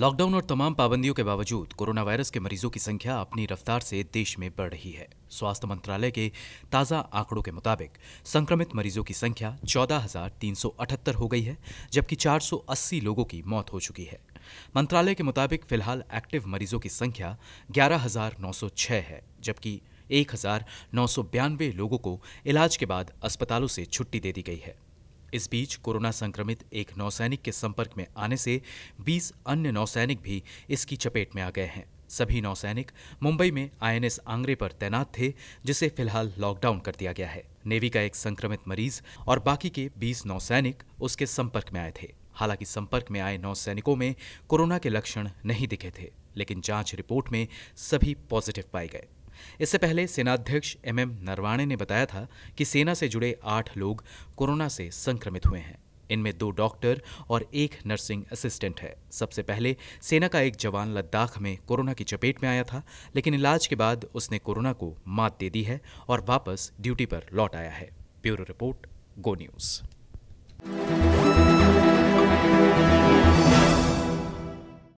lockdown और तमाम पाबंदियों के बावजूद कोरोना वायरस के मरीजों की संख्या अपनी रफ्तार से देश में बढ़ रही है स्वास्थ्य मंत्रालय के ताज़ा आंकड़ों के मुताबिक संक्रमित मरीजों की संख्या 14,378 हो गई है जबकि 480 लोगों की मौत हो चुकी है मंत्रालय के मुताबिक फिलहाल एक्टिव मरीजों की संख्या 11,906 है जबकि एक लोगों को इलाज के बाद अस्पतालों से छुट्टी दे दी गई है इस बीच कोरोना संक्रमित एक नौसैनिक के संपर्क में आने से 20 अन्य नौसैनिक भी इसकी चपेट में आ गए हैं सभी नौसैनिक मुंबई में आईएनएस आंगरे पर तैनात थे जिसे फिलहाल लॉकडाउन कर दिया गया है नेवी का एक संक्रमित मरीज और बाकी के 20 नौसैनिक उसके संपर्क में आए थे हालांकि संपर्क में आए नौसैनिकों में कोरोना के लक्षण नहीं दिखे थे लेकिन जांच रिपोर्ट में सभी पॉजिटिव पाए गए इससे पहले सेनाध्यक्ष एम एम नरवाणे ने बताया था कि सेना से जुड़े आठ लोग कोरोना से संक्रमित हुए हैं इनमें दो डॉक्टर और एक नर्सिंग असिस्टेंट है सबसे पहले सेना का एक जवान लद्दाख में कोरोना की चपेट में आया था लेकिन इलाज के बाद उसने कोरोना को मात दे दी है और वापस ड्यूटी पर लौट आया है ब्यूरो रिपोर्ट गो न्यूज़